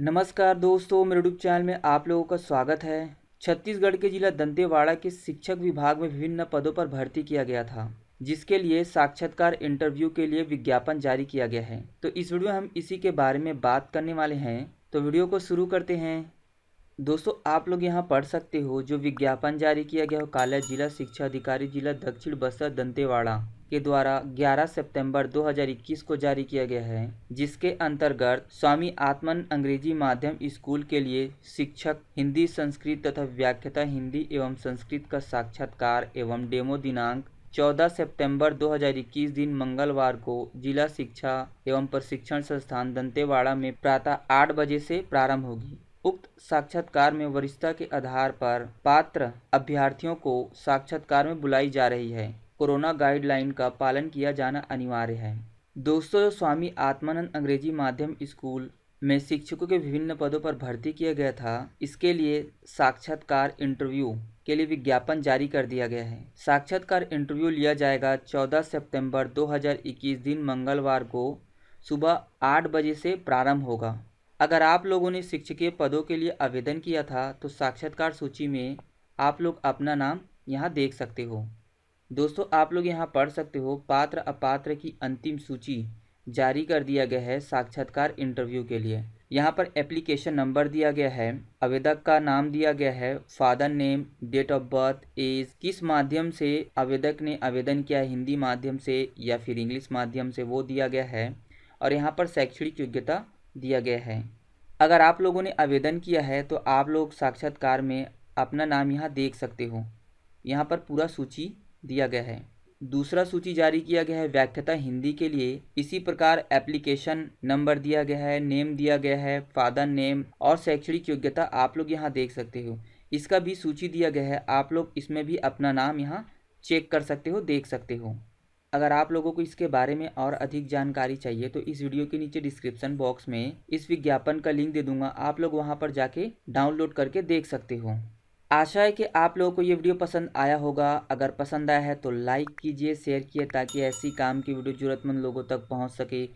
नमस्कार दोस्तों मेरे यूट्यूब चैनल में आप लोगों का स्वागत है छत्तीसगढ़ के जिला दंतेवाड़ा के शिक्षक विभाग में विभिन्न पदों पर भर्ती किया गया था जिसके लिए साक्षात्कार इंटरव्यू के लिए विज्ञापन जारी किया गया है तो इस वीडियो में हम इसी के बारे में बात करने वाले हैं तो वीडियो को शुरू करते हैं दोस्तों आप लोग यहाँ पढ़ सकते हो जो विज्ञापन जारी किया गया हो काला जिला शिक्षा अधिकारी जिला दक्षिण बस्तर दंतेवाड़ा के द्वारा 11 सितंबर 2021 को जारी किया गया है जिसके अंतर्गत स्वामी आत्मन अंग्रेजी माध्यम स्कूल के लिए शिक्षक हिंदी संस्कृत तथा व्याख्याता हिंदी एवं संस्कृत का साक्षात्कार एवं डेमो दिनांक 14 सितंबर 2021 दिन मंगलवार को जिला शिक्षा एवं प्रशिक्षण संस्थान दंतेवाड़ा में प्रातः आठ बजे से प्रारंभ होगी उक्त साक्षात्कार में वरिष्ठता के आधार पर पात्र अभ्यर्थियों को साक्षात्कार में बुलाई जा रही है कोरोना गाइडलाइन का पालन किया जाना अनिवार्य है दोस्तों स्वामी आत्मानंद अंग्रेजी माध्यम स्कूल में शिक्षकों के विभिन्न पदों पर भर्ती किया गया था इसके लिए साक्षात्कार इंटरव्यू के लिए विज्ञापन जारी कर दिया गया है साक्षात्कार इंटरव्यू लिया जाएगा 14 सितंबर 2021 दिन मंगलवार को सुबह आठ बजे से प्रारंभ होगा अगर आप लोगों ने शिक्षकीय पदों के लिए आवेदन किया था तो साक्षात्कार सूची में आप लोग अपना नाम यहाँ देख सकते हो दोस्तों आप लोग यहाँ पढ़ सकते हो पात्र अपात्र की अंतिम सूची जारी कर दिया गया है साक्षात्कार इंटरव्यू के लिए यहाँ पर एप्लीकेशन नंबर दिया गया है आवेदक का नाम दिया गया है father name date of birth age किस माध्यम से आवेदक ने आवेदन किया है हिंदी माध्यम से या फिर इंग्लिश माध्यम से वो दिया गया है और यहाँ पर शैक्षणिक योग्यता दिया गया है अगर आप लोगों ने आवेदन किया है तो आप लोग साक्षात्कार में अपना नाम यहाँ देख सकते हो यहाँ पर पूरा सूची दिया गया है दूसरा सूची जारी किया गया है व्याख्याता हिंदी के लिए इसी प्रकार एप्लीकेशन नंबर दिया गया है नेम दिया गया है फादर नेम और शैक्षणिक योग्यता आप लोग यहाँ देख सकते हो इसका भी सूची दिया गया है आप लोग इसमें भी अपना नाम यहाँ चेक कर सकते हो देख सकते हो अगर आप लोगों को इसके बारे में और अधिक जानकारी चाहिए तो इस वीडियो के नीचे डिस्क्रिप्शन बॉक्स में इस विज्ञापन का लिंक दे दूंगा आप लोग वहां पर जाके डाउनलोड करके देख सकते हो आशा है कि आप लोगों को ये वीडियो पसंद आया होगा अगर पसंद आया है तो लाइक कीजिए शेयर कीजिए ताकि ऐसी काम की वीडियो ज़रूरतमंद लोगों तक पहुँच सके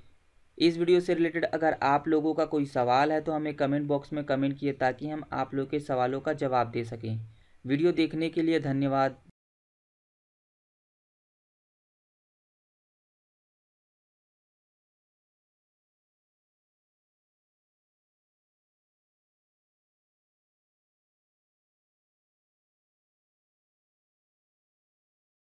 इस वीडियो से रिलेटेड अगर आप लोगों का कोई सवाल है तो हमें कमेंट बॉक्स में कमेंट किए ताकि हम आप लोग के सवालों का जवाब दे सकें वीडियो देखने के लिए धन्यवाद